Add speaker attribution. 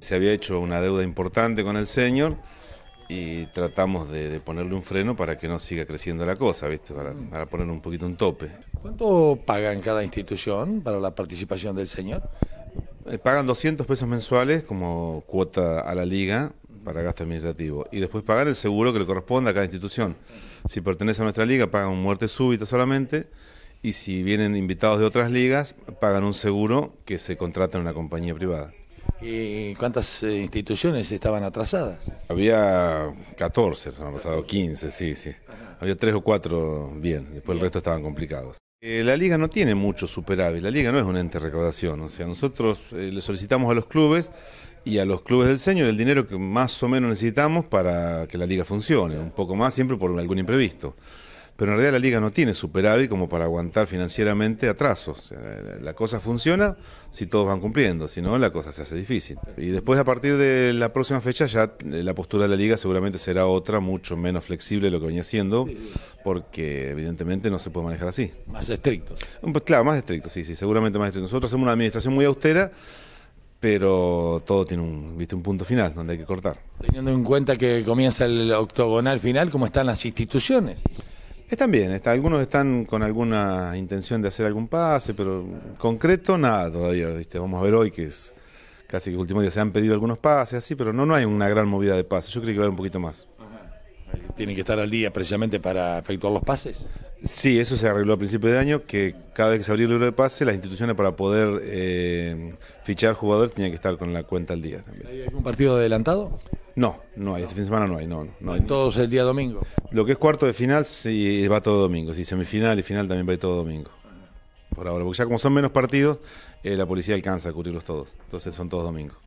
Speaker 1: Se había hecho una deuda importante con el señor y tratamos de, ponerle un freno para que no siga creciendo la cosa, ¿viste? Para, mm. poner un poquito un tope. ¿Cuánto pagan cada institución para la participación del señor? Eh, pagan 200 pesos mensuales como cuota a la liga para gasto administrativo y después pagan el seguro que le corresponde a cada institución. Si pertenece a nuestra liga pagan muerte súbita solamente y si vienen invitados de otras ligas pagan un seguro que se contrata en una compañía privada.
Speaker 2: ¿Y cuántas eh, instituciones estaban atrasadas?
Speaker 1: Había 14, han pasado 15, sí, sí. Había 3 o 4 bien, después el resto estaban complicados. Eh, la liga no tiene mucho superávit, la liga no es un ente de recaudación, o sea, nosotros eh, le solicitamos a los clubes y a los clubes del señor el dinero que más o menos necesitamos para que la liga funcione, un poco más siempre por algún imprevisto pero en realidad la liga no tiene superávit como para aguantar financieramente atrasos. la cosa funciona si todos van cumpliendo, si no, la cosa se hace difícil. Y después, a partir de la próxima fecha, ya eh, la postura de la liga seguramente será otra, mucho menos flexible de lo que venía siendo, porque evidentemente no se puede manejar así. Más estricto. Pues, claro, más estricto, sí, sí, seguramente más estricto. Nosotros hacemos una administración muy austera pero todo tiene un, ¿viste? un punto final donde hay que cortar. Teniendo en cuenta que comienza el octogonal final, ¿cómo están las instituciones? Están bien, está, algunos están con alguna intención de hacer algún pase, pero concreto nada todavía, ¿viste? Vamos a ver hoy que es casi que el último día se han pedido algunos pases, así, pero no, no hay una gran movida de pases, yo creo que va a haber un poquito más. ¿Tienen que estar al día precisamente para efectuar los pases? Sí, eso se arregló a principio de año, que cada vez que se abrió el libro de pase las instituciones para poder eh, fichar jugadores tenían que estar con la cuenta al día también. ¿Hay algún partido adelantado? No, no hay, este fin de semana no hay, no, no, hay. Todos el día domingo. Lo que es cuarto de final sí va todo domingo, si semifinal y final también va todo domingo. Por ahora, porque ya como son menos partidos, eh, la policía alcanza a cubrirlos todos, entonces son todos domingos.